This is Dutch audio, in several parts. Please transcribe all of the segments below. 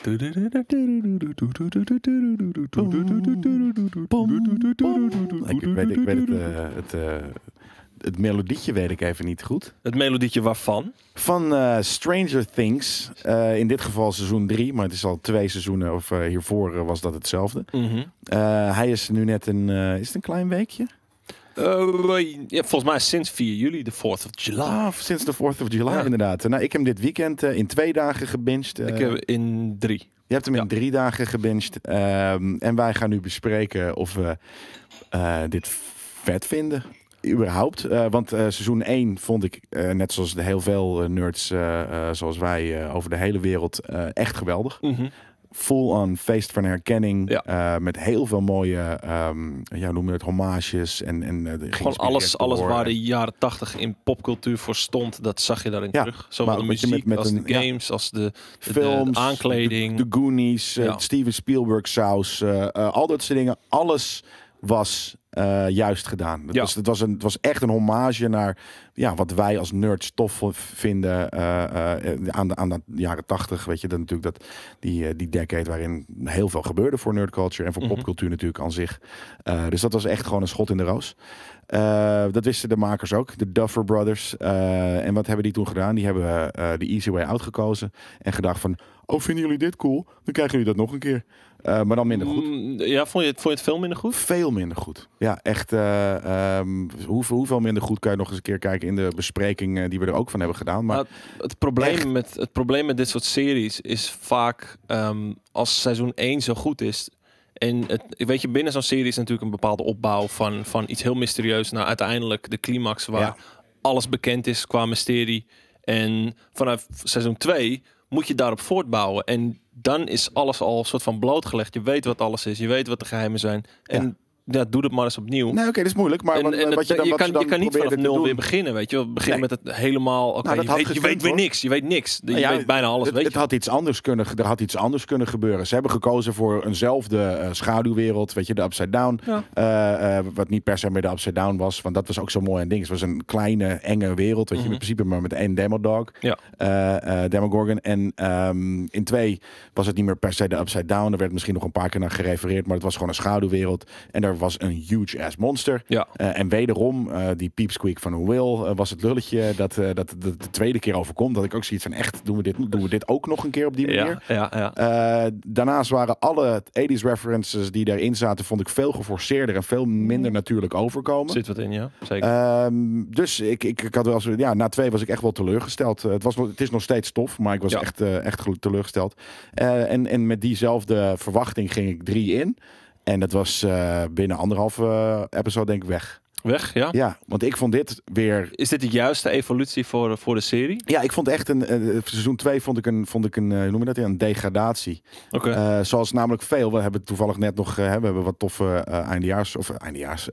Eh, eh, het, melodietje weet ik even niet goed. Het melodietje waarvan? Van eh, Stranger Things. in dit geval seizoen drie, maar het is al twee seizoenen of hiervoor was dat hetzelfde. Mhm. hij is nu net een, is het een klein weekje? ja, eh, volgens mij sinds 4 juli, de 4th of July. Ah, sinds de 4th of July, inderdaad. Nou, ik heb hem dit weekend eh, in twee dagen gebinged. ik heb eh, in drie. Je hebt hem in drie dagen gebinged. Ehm, en wij gaan nu bespreken of we dit vet vinden. Überhaupt. want seizoen 1 vond ik, net zoals de heel veel nerds zoals wij over de hele wereld, echt geweldig. Mm full-on feest van herkenning. Eh, met heel veel mooie, um, ja, noem het, hommages. En, en, uh, Gewoon alles, alles waar de jaren tachtig in popcultuur voor stond, dat zag je daarin terug. Zowel de muziek met, met als de games, als de, de films, de, aankleding. De, Goonies, eh, Steven Spielberg saus, al dat soort dingen. Alles was eh, juist gedaan. Dus het was, een, het was echt een hommage naar ja, wat wij als nerds tof vinden eh, eh, aan, de, aan jaren tachtig. Weet je, dat natuurlijk dat, die, die decade waarin heel veel gebeurde voor nerdculture en voor mhm. popcultuur natuurlijk aan zich. dus dat was echt gewoon een schot in de roos. dat wisten de makers ook, de Duffer Brothers. en wat hebben die toen gedaan? Die hebben de Easy Way Out gekozen en gedacht van... Oh, vinden jullie dit cool? Dan krijgen jullie dat nog een keer. maar dan minder goed. Mm, ja, vond je, vond je het veel minder goed? Veel minder goed. Ja, echt. Eh, ehm, hoeveel, minder goed kan je nog eens een keer kijken in de bespreking eh, die we er ook van hebben gedaan. Maar nou, het, probleem met, het probleem met dit soort series is vaak ehm, als seizoen 1 zo goed is. En het, weet je, binnen zo'n serie is natuurlijk een bepaalde opbouw van, van iets heel mysterieus naar uiteindelijk de climax waar alles bekend is qua mysterie. En vanaf seizoen 2 moet je daarop voortbouwen. En dan is alles al soort van blootgelegd. Je weet wat alles is, je weet wat de geheimen zijn. En ja, doe dat maar eens opnieuw. Nee, oké, dat is moeilijk. Maar je, dan, je, kan, je, kan niet vanaf nul weer beginnen, weet je wel. Begin met het helemaal... oké, nou, je, weet, weer niks, je weet niks. Je nou ja, weet bijna alles, het, weet het had iets anders kunnen, Er had iets anders kunnen gebeuren. Ze hebben gekozen voor eenzelfde uh, schaduwwereld, weet je, de Upside Down. Eh, eh, wat niet per se meer de Upside Down was, want dat was ook zo mooi en ding. Het was een kleine, enge wereld, weet je, mhm. in principe maar met één Demodog. Ja. Demogorgon. En ehm, in twee was het niet meer per se de Upside Down. Er werd misschien nog een paar keer naar gerefereerd, maar het was gewoon een schaduwwereld. En daar was een huge ass monster. Ja. Eh, en wederom, uh, die peepsqueak van Will eh, was het lulletje dat, dat, dat de tweede keer overkomt. Dat ik ook zoiets van echt, doen we dit, doen we dit ook nog een keer op die manier? Ja, ja, ja. daarnaast waren alle 80 references die daarin zaten, vond ik veel geforceerder en veel minder natuurlijk overkomen. Zit wat in, ja. Zeker. Ehm, dus ik, ik, ik, had wel zo, ja, na twee was ik echt wel teleurgesteld. het, was, het is nog steeds tof, maar ik was echt, echt teleurgesteld. en, en met diezelfde verwachting ging ik drie in. En dat was eh, binnen anderhalve eh, episode denk ik weg. Weg, ja. Ja, want ik vond dit weer... Is dit de juiste evolutie voor, eh, voor de serie? Ja, ik vond echt een... Eh, eh, seizoen 2 vond ik een, vond ik een hoe noem je dat? Een degradatie. Oké. zoals namelijk veel. We hebben toevallig net nog... Uh, we hebben wat toffe eindejaars... Of eindejaars...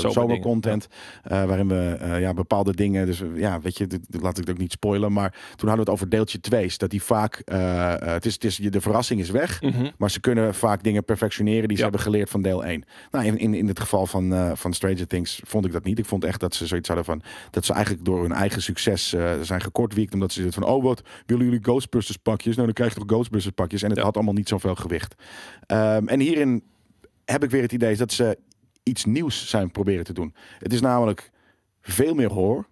zomercontent. Ja. waarin we ja, bepaalde dingen... Dus ja, weet je, laat ik het ook niet spoilen. Maar toen hadden we het over deeltje 2's. Dat die vaak... het is, het is, de verrassing is weg. Mhm. Maar ze kunnen vaak dingen perfectioneren die ze hebben geleerd van deel 1. Nou, in, in, in het geval van, van Stranger Things vond ik dat niet. Ik vond echt dat ze zoiets hadden van dat ze eigenlijk door hun eigen succes eh, zijn gekortwiekt. Omdat ze zitten van oh, wat willen jullie Ghostbusters pakjes? Nou, dan krijg je toch Ghostbusters pakjes. En het had allemaal niet zoveel gewicht. Ehm, en hierin heb ik weer het idee dat ze iets nieuws zijn proberen te doen. Het is namelijk veel meer hoor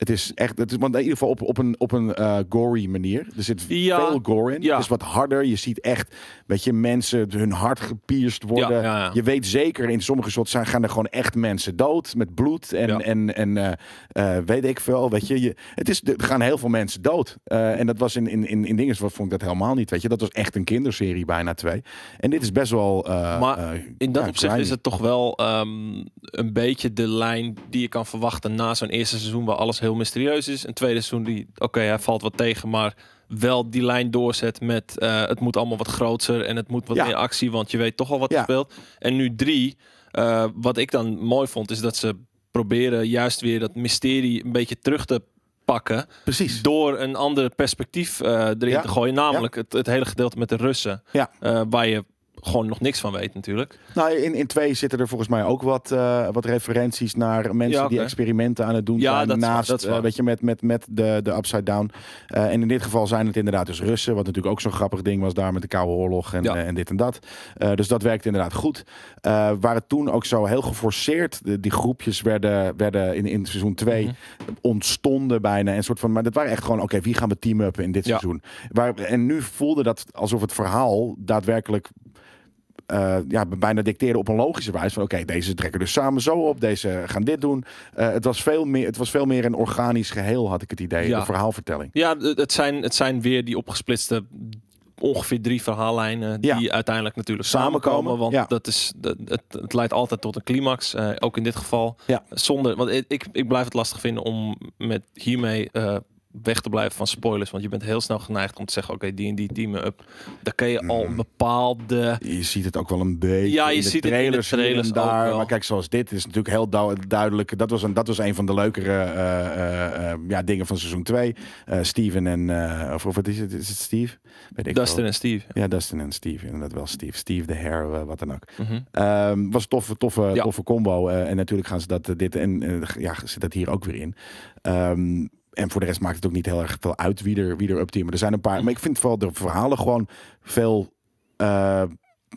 het is echt, het is, want in ieder geval op, op een, op een uh, gory manier. Er zit veel gore in. Ja. Het is wat harder. Je ziet echt, weet je, mensen hun hart gepierst worden. je weet zeker, in sommige shots zijn, gaan er gewoon echt mensen dood met bloed en, en, en eh, eh, weet ik veel. Weet je, je het is, er gaan heel veel mensen dood. en dat was in, in, in, in dingen, wat vond ik dat helemaal niet. Weet je, dat was echt een kinderserie bijna twee. En dit is best wel. maar in dat opzicht is het toch wel ehm, een beetje de lijn die je kan verwachten na zo'n eerste seizoen waar alles heel mysterieus is. Een tweede seizoen die, oké, hij valt wat tegen, maar wel die lijn doorzet met eh, het moet allemaal wat groter en het moet wat meer actie, want je weet toch al wat ja. er speelt. En nu drie, eh, wat ik dan mooi vond, is dat ze proberen juist weer dat mysterie een beetje terug te pakken. Precies. Door een ander perspectief eh, erin te gooien, namelijk het, het hele gedeelte met de Russen, waar je gewoon nog niks van weet natuurlijk. Nou, in, in twee zitten er volgens mij ook wat, eh, wat referenties naar mensen die experimenten aan het doen ja, zijn. Dat naast, uh, weet je, met, met, met de, de Upside Down. Eh, en in dit geval zijn het inderdaad dus Russen, wat natuurlijk ook zo'n grappig ding was daar met de Koude Oorlog en, en dit en dat. dus dat werkte inderdaad goed. waar het toen ook zo heel geforceerd, die groepjes werden, werden in, in seizoen 2 mhm. ontstonden bijna. En soort van, maar dat waren echt gewoon, oké, wie gaan we team-uppen in dit seizoen? Waar, en nu voelde dat alsof het verhaal daadwerkelijk uh, ja, bijna dicteerde op een logische wijze. Van oké, deze trekken dus samen zo op, deze gaan dit doen. Eh, het, was veel meer, het was veel meer een organisch geheel, had ik het idee. Ja. De verhaalvertelling. Ja, het zijn, het zijn weer die opgesplitste ongeveer drie verhaallijnen die ja. uiteindelijk natuurlijk samenkomen. want ja. dat is, het, het, leidt altijd tot een climax. Eh, ook in dit geval. Ja. Zonder, want ik, ik blijf het lastig vinden om met hiermee weg te blijven van spoilers. Want je bent heel snel geneigd om te zeggen: oké, die en die team up. Daar kun je mhm. al bepaalde. Je ziet het ook wel een beetje. Ja, je in de ziet trailers, het daar. Maar kijk, zoals dit is natuurlijk heel duidelijk. Dat was een, dat was een van de leukere eh, eh, eh, ja, dingen van seizoen 2. Steven en. of, wat is het? Is het Steve? Weet ik Dustin en Steve. Ja. Dustin en Steve. Inderdaad wel Steve. Steve de her, wat dan ook. Mm was een toffe, toffe, toffe combo. en natuurlijk gaan ze dat dit. En ja, zit dat hier ook weer in. Ehm, en voor de rest maakt het ook niet heel erg veel uit wie er, wie er optie Maar er zijn een paar. Maar ik vind vooral de verhalen gewoon veel. Uh,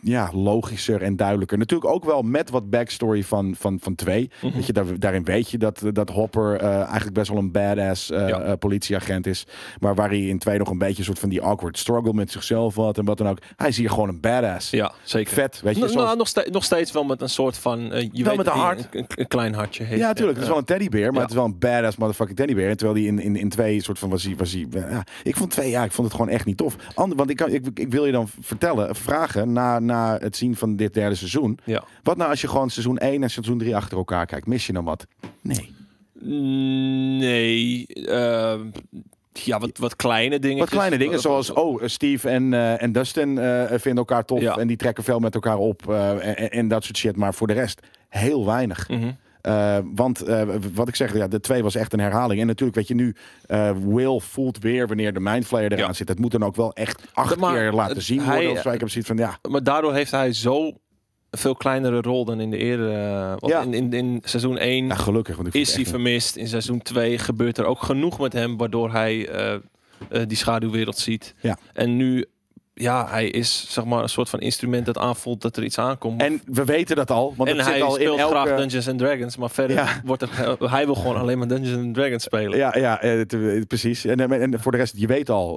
ja, logischer en duidelijker. Natuurlijk ook wel met wat backstory van, van, van twee. Mm je, daarin weet je dat, dat Hopper eh, eigenlijk best wel een badass uh, politieagent is. Maar waar hij in twee nog een beetje een soort van die awkward struggle met zichzelf had en wat dan ook. Hij is hier gewoon een badass. Ja, zeker. Vet, weet je. N nou, nou, nog, steeds, nog steeds wel met een soort van... je wel weet met een hart. Een, klein hartje heeft. Ja, natuurlijk. Het is wel een teddybeer, maar het is wel een badass motherfucking teddybeer. terwijl die in, in, in twee soort van was hij... Was hij ja, ik vond twee, ja, ik vond het gewoon echt niet tof. want ik, ik, ik wil je dan vertellen, vragen na na het zien van dit derde seizoen. Ja. Wat nou als je gewoon seizoen 1 en seizoen 3 achter elkaar kijkt? Mis je dan wat? Nee. Nee. Ehm, ja, wat, wat kleine dingen. Wat kleine dingen, zoals oh, Steve en, eh, en Dustin eh, vinden elkaar tof. En die trekken veel met elkaar op eh, en, en, dat soort shit. Maar voor de rest, heel weinig. Mm eh, want eh, wat ik zeg, ja, de twee was echt een herhaling. En natuurlijk, weet je, nu eh, Will voelt weer wanneer de mindflayer eraan ja. zit. Het moet dan ook wel echt acht maar, keer laten zien hij, worden. van, ja. Maar daardoor heeft hij zo veel kleinere rol dan in de eerdere. ja. in, in, seizoen 1 ja, gelukkig, want is hij vermist. In seizoen 2 gebeurt er ook genoeg met hem, waardoor hij die schaduwwereld ziet. Ja. En nu ja, hij is zeg maar een soort van instrument dat aanvoelt dat er iets aankomt. En we weten dat al. Want en het hij zit al speelt in graag Dungeons and Dragons, maar verder wordt er, hij wil gewoon alleen maar Dungeons and Dragons spelen. Ja, ja eh, eh, precies. Eh, en, voor de rest, je weet al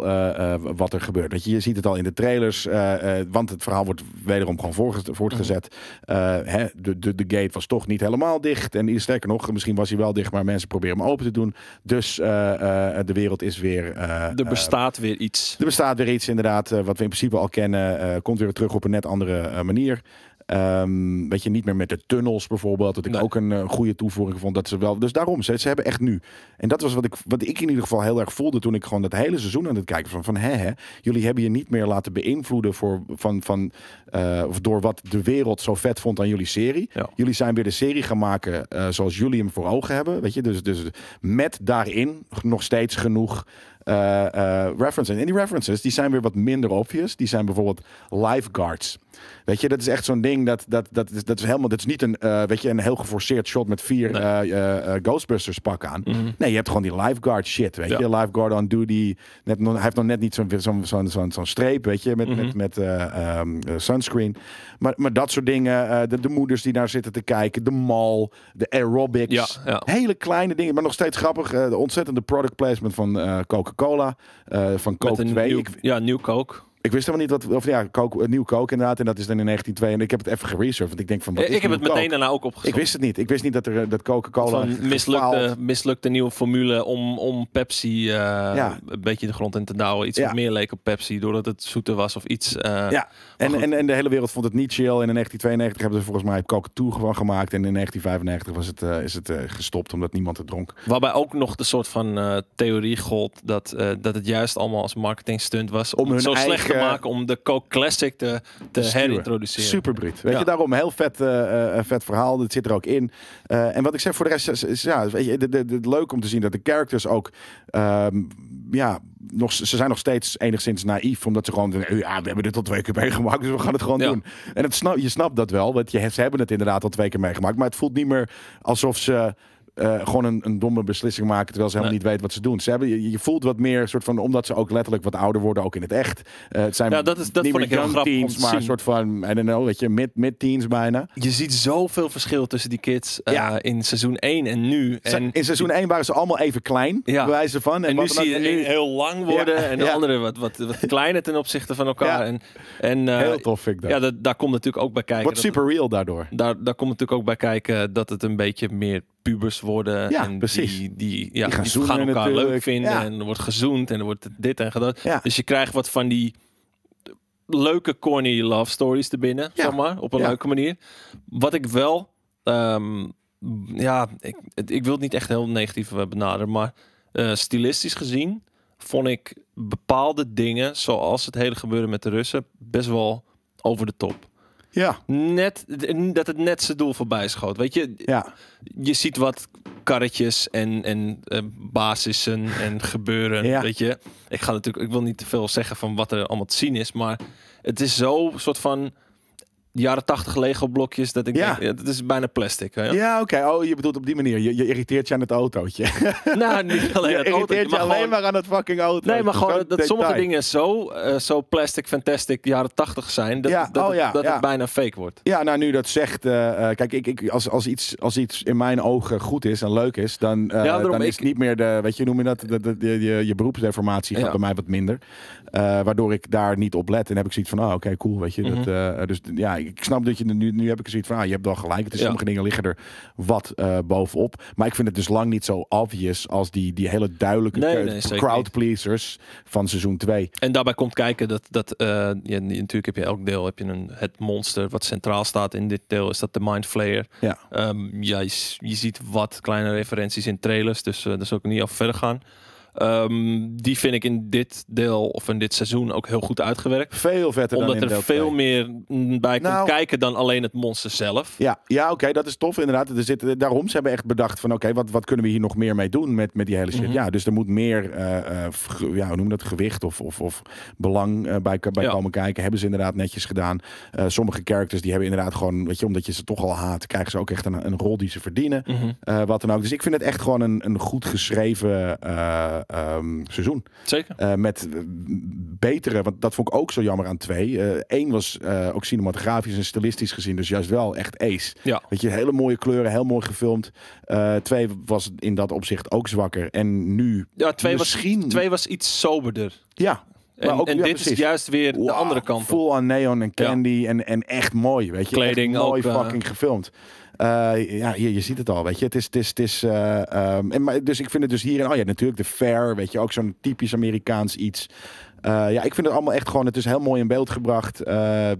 wat er gebeurt. je, ziet het al in de trailers, want het verhaal wordt wederom gewoon voortgezet. Mm. Hè, de, de, de gate was toch niet helemaal dicht. En sterker nog, misschien was hij wel dicht, maar mensen proberen hem open te doen. Dus de wereld is weer... er bestaat weer iets. Er bestaat weer iets, inderdaad, wat we in principe al kennen, eh, komt weer terug op een net andere eh, manier. Um, weet je, niet meer met de tunnels bijvoorbeeld. Dat ik ook een eh, goede toevoeging vond. Dat ze wel, dus daarom, ze, ze, hebben echt nu. En dat was wat ik, wat ik in ieder geval heel erg voelde toen ik gewoon dat hele seizoen aan het kijken van, van hè, jullie hebben je niet meer laten beïnvloeden voor, van, van, of door wat de wereld zo vet vond aan jullie serie. Jullie zijn weer de serie gaan maken zoals jullie hem voor ogen hebben. Weet je, dus, dus met daarin nog steeds genoeg eh, eh, references. En die references die zijn weer wat minder obvious. Die zijn bijvoorbeeld lifeguards. Weet je, dat is echt zo'n ding dat, dat, dat, is, dat is helemaal, dat is niet een, eh, weet je, een heel geforceerd shot met vier Ghostbusters pak aan. Mhm. Nee, je hebt gewoon die lifeguard shit, weet je. Lifeguard on duty. Net, hij heeft nog net niet zo'n zo'n streep, weet je, met, mm met, mhm. ehm, sunscreen. Maar, maar dat soort dingen, de, de, moeders die daar zitten te kijken, de mall, de aerobics. Hele kleine dingen, maar nog steeds grappig. de ontzettende product placement van Coca-Cola. Coca-Cola, eh, van Coke 2. ja, New Coke. Ik wist helemaal niet wat Of ja, kook, eh, nieuw kook inderdaad. En dat is dan in 1902. En ik heb het even geresearched. Want ik denk van. Wat eh, is ik heb het meteen daarna ook opgezocht. Ik wist het niet. Ik wist niet dat, er, eh, dat Coca-Cola. Mislukte, mislukte nieuwe formule om, om Pepsi een beetje de grond in te douwen. Iets wat meer leek op Pepsi. Doordat het zoeter was of iets. ja, en, en, en de hele wereld vond het niet chill. En in 1992 hebben ze volgens mij coca toe gewoon gemaakt. En in 1995 was het, is het gestopt omdat niemand het dronk. Waarbij ook nog de soort van theorie gold dat, dat het juist allemaal als marketing stunt was. Om, hun zo eigen... slecht eh, maken om de Coke Classic te, te herintroduceren. Super Weet je, daarom heel vet, eh, eh, vet verhaal. Dat zit er ook in. en wat ik zeg voor de rest is, is ja, weet je, leuk om te zien dat de characters ook ehm, ja, nog, ze zijn nog steeds enigszins naïef, omdat ze gewoon ja, we hebben dit al twee keer meegemaakt, dus we gaan het gewoon doen. En het je snapt dat wel, want je, ze hebben het inderdaad al twee keer meegemaakt, maar het voelt niet meer alsof ze eh, gewoon een, een, domme beslissing maken terwijl ze helemaal niet weten wat ze doen. Ze hebben, je, je, voelt wat meer, soort van, omdat ze ook letterlijk wat ouder worden, ook in het echt. Eh, het zijn ja, dat is, dat niet meer young teens, maar een soort van, I weet je, mid, mid-teens bijna. Je ziet zoveel verschil tussen die kids eh, in seizoen 1 en nu. En in seizoen 1 waren ze allemaal even klein, ja. bewijzen van. En, en nu zie je nu heel lang worden en de andere wat, wat, wat kleiner ten opzichte van elkaar. En, en, heel tof vind ik dat. Ja, dat, daar komt natuurlijk ook bij kijken. Wordt super real daardoor. Daar, daar komt natuurlijk ook bij kijken dat het een beetje meer pubers worden. Ja, en precies. Die, die, ja, die gaan, die elkaar leuk vinden. En wordt gezoend en er wordt dit en gedaan. Ja. Dus je krijgt wat van die leuke corny love stories te binnen, zeg maar, op een leuke manier. Wat ik wel, ehm, ja, ik, ik wil het niet echt heel negatief benaderen, maar uh, stilistisch gezien vond ik bepaalde dingen, zoals het hele gebeuren met de Russen, best wel over de top. Ja. Net, dat het net zijn doel voorbij schoot. Weet je, ja. je ziet wat karretjes en, en uh, basissen en gebeuren. Weet je, ik ga natuurlijk, ik wil niet te veel zeggen van wat er allemaal te zien is, maar het is zo soort van jaren tachtig Lego blokjes. Dat ik Denk, dat is bijna plastic. Hè? Ja, oké. Oh, je bedoelt op die manier. Je, irriteert je aan het autootje. nou, niet alleen je het irriteert autootje, je alleen maar aan het fucking auto. Nee, maar gewoon dat, sommige dingen zo, eh, zo plastic, fantastic, jaren tachtig zijn, dat, dat, oh dat het bijna fake wordt. Ja, nou nu dat zegt, eh, eh, kijk, ik, ik, als, als, iets, als iets in mijn ogen goed is en leuk is, dan, uh, dan is ik... het niet meer de, weet je, noem je dat, de, je, je beroepsdeformatie gaat bij mij wat minder. waardoor ik daar niet op let en heb ik zoiets van, oh, oké, cool, weet je. Mhm. dus ja, ik snap dat je nu, nu heb ik gezien van, ah, je hebt wel gelijk. Het is sommige dingen liggen er wat eh, bovenop. Maar ik vind het dus lang niet zo obvious als die, die hele duidelijke nee, crowd pleasers van seizoen 2. En daarbij komt kijken dat, dat uh, natuurlijk heb je elk deel heb je een, het monster wat centraal staat in dit deel is dat de Mind Flayer. Ja. Ehm, je, je, ziet wat kleine referenties in trailers, dus uh, dat is ook niet af verder gaan. Ehm, die vind ik in dit deel of in dit seizoen ook heel goed uitgewerkt. Veel vetter Omdat dan in er veel meer bij kan nou- kijken dan alleen het monster zelf. Ja, ja oké, dat is tof inderdaad. Er zit, daarom ze hebben echt bedacht van oké, wat, wat kunnen we hier nog meer mee doen met, met die hele shit. Mhm. Ja, dus er moet meer, eh, eh, ja, hoe noem dat, gewicht of, of, of belang eh, bij, bij komen kijken. Hebben ze inderdaad netjes gedaan. sommige characters die hebben inderdaad gewoon, weet je, omdat je ze toch al haat, krijgen ze ook echt een, een rol die ze verdienen. Mhm. wat dan ook. Dus ik vind het echt gewoon een, een goed geschreven Ehm, seizoen. Zeker. Eh, met betere, want dat vond ik ook zo jammer aan twee. Eén eh, was eh, ook cinematografisch en stilistisch gezien, dus juist wel echt ace. Ja. Weet je, hele mooie kleuren, heel mooi gefilmd. twee was in dat opzicht ook zwakker. En nu ja, twee misschien... Was, twee was iets soberder. Ja, en, ook, en dit is juist weer de andere kant. Vol aan neon en candy en, en echt mooi, weet je. Kleding mooi ook, fucking gefilmd. Eh, ja, je, je ziet het al, weet je. Het is, het is, het is um, en, maar, dus ik vind het dus hierin, oh ja, natuurlijk de fair, weet je, ook zo'n typisch Amerikaans iets. Uh, ja, ik vind het allemaal echt gewoon. Het is heel mooi in beeld gebracht. Uh,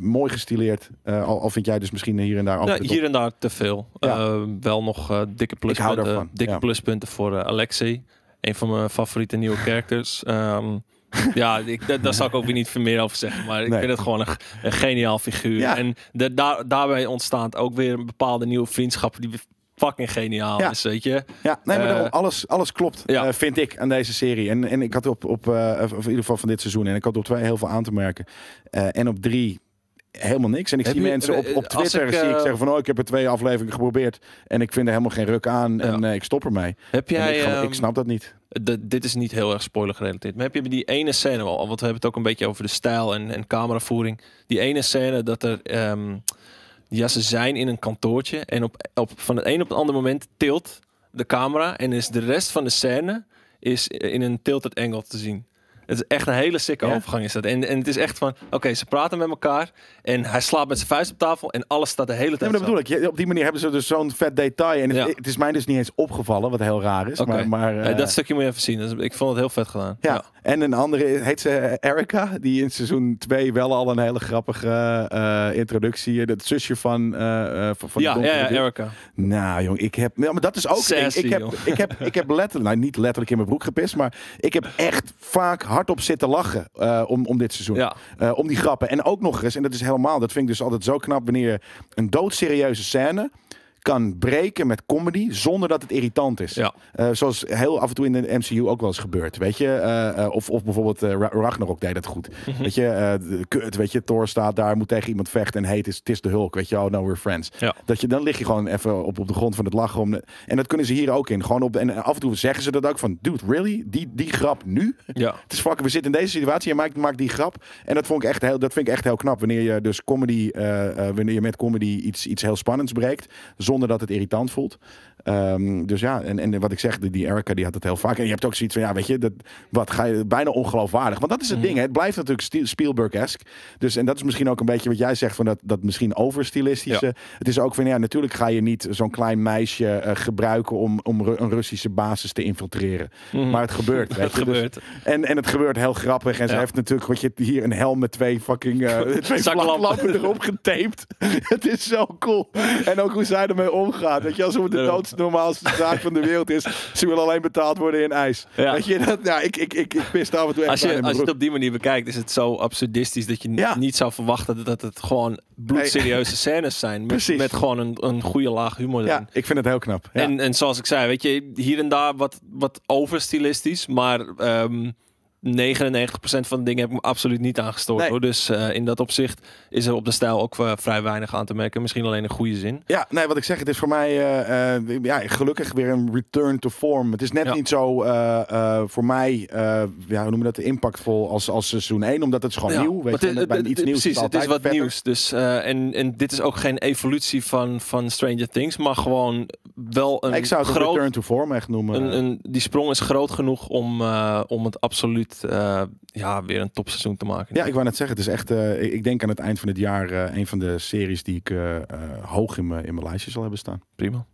mooi gestileerd. Uh, al, al, vind jij dus misschien hier en daar. Nou, ja, hier en daar te veel. Ja. wel nog dikke pluspunten. Dikke pluspunten voor Alexei. Een van mijn favoriete nieuwe characters. Um, Ja, ik, daar, zal ik ook weer niet veel meer over zeggen. Maar ik vind het gewoon een, geniaal figuur. En de, daar, daarbij ontstaat ook weer een bepaalde nieuwe vriendschap die fucking geniaal is, weet je. Ja, nee, maar eh, alles, alles klopt, eh, vind ik, aan deze serie. En, en ik had op, op eh, in ieder geval van dit seizoen, en ik had op twee heel veel aan te merken. en op drie helemaal niks. En ik zie mensen op, op eh, Twitter zie ik eh, zeggen van... oh, ik heb er twee afleveringen geprobeerd... en ik vind er helemaal geen ruk aan en eh, ik stop ermee. Heb jij, ik, ehm, snap dat niet. De, dit is niet heel erg spoiler gerelateerd. Maar heb je die ene scène al? Want we hebben het ook een beetje over de stijl en, en cameravoering. Die ene scène dat er... Um, ja, ze zijn in een kantoortje en op, op, van het een op het andere moment tilt de camera en is de rest van de scène is in een tilted angle te zien. Het is echt een hele sikke overgang is dat. En, en het is echt van, oké, ze praten met elkaar en hij slaapt met zijn vuist op tafel en alles staat de hele tijd Ja, dat bedoel ik. Op die manier hebben ze dus zo'n vet detail. En het is mij dus niet eens opgevallen, wat heel raar is. Okay. Maar, dat eh, stukje moet je even zien. Ik vond het heel vet gedaan. Ja. En een andere, heet ze eh, Erica, die in seizoen 2 wel al een hele grappige uh, introductie. Dat zusje van... Uh, van ja, ja, Erica. Nou jong, ik heb... maar dat is ook... ik, heb, ik, heb, ik heb letterlijk, nou niet letterlijk in mijn broek gepist, maar ik heb echt vaak hardop zitten lachen eh, om, om dit seizoen. Eh, om die grappen. En ook nog eens, en dat is helemaal, dat vind ik dus altijd zo knap wanneer een doodserieuze scène kan breken met comedy zonder dat het irritant is. Ja. Eh, zoals heel af en toe in de MCU ook wel eens gebeurt. Weet je, eh, eh, of, of bijvoorbeeld uh, Ragnarok deed dat goed. Dat mhm. Weet je, kut, weet je, Thor staat daar, moet tegen iemand vechten en heet het is, het is de Hulk. Weet je, oh now we're friends. Ja. Dat je, dan lig je gewoon even op, op de grond van het lachen. Om de, en dat kunnen ze hier ook in. Gewoon op, en af en toe zeggen ze dat ook van, dude, really? Die, die grap nu? Ja. het is fucking, we zitten in deze situatie en maakt maakt die grap. En dat, vond ik echt heel, dat vind ik echt heel knap. Wanneer je dus comedy, wanneer je met comedy iets, iets heel spannends breekt, zonder zonder dat het irritant voelt. Ehm, dus ja, en, en wat ik zeg, die, die Erica die had het heel vaak. En je hebt ook zoiets van, ja, weet je, dat, wat ga je bijna ongeloofwaardig. Want dat is het ding, hè? het blijft natuurlijk Spielberg-esk. Dus, en dat is misschien ook een beetje wat jij zegt, van dat, dat misschien overstilistische. Het is ook van, ja, natuurlijk ga je niet zo'n klein meisje eh, gebruiken om, om een Russische basis te infiltreren. Mhm. Maar het gebeurt. Weet het je? Dus gebeurt. en, en het gebeurt heel grappig. En ze heeft natuurlijk, wat je hier een helm met twee fucking uh, twee erop getaped. het is zo cool. En ook hoe zij ermee omgaat. Weet je, als het de doodsnormaalste zaak van de wereld is. Ze willen alleen betaald worden in ijs. Ja. Weet je, dat, nou, ik, ik, ik, pist af en toe echt Als je, als je het op die manier bekijkt, is het zo absurdistisch dat je niet zou verwachten dat het gewoon bloedserieuze scènes zijn. Met, met gewoon een, een goede laag humor. Ja, in. ik vind het heel knap. En, en zoals ik zei, weet je, hier en daar wat, wat overstilistisch, maar... Ehm, 99% van de dingen heb ik me absoluut niet aangestoord. Hoor. Dus eh, in dat opzicht is er op de stijl ook eh, vrij weinig aan te merken. Misschien alleen een goede zin. Ja, nee, wat ik zeg, het is voor mij eh, ja, gelukkig weer een return to form. Het is net niet zo voor mij, ja, hoe noemen dat, impactvol als, als seizoen 1. Omdat het is gewoon nieuw. Weet je, het, bij iets nieuws precies, is het, is wat nieuws. Dus, en, en dit is ook geen evolutie van, van Stranger Things, maar gewoon wel een Ik zou het groot, return to form echt noemen. Een, een, die sprong is groot genoeg om, om het absoluut eh, ja, weer een topseizoen te maken. Ja, ik wou net zeggen, het is echt, eh, ik denk aan het eind van het jaar eh, een van de series die ik hoog in, in mijn lijstje zal hebben staan. Prima.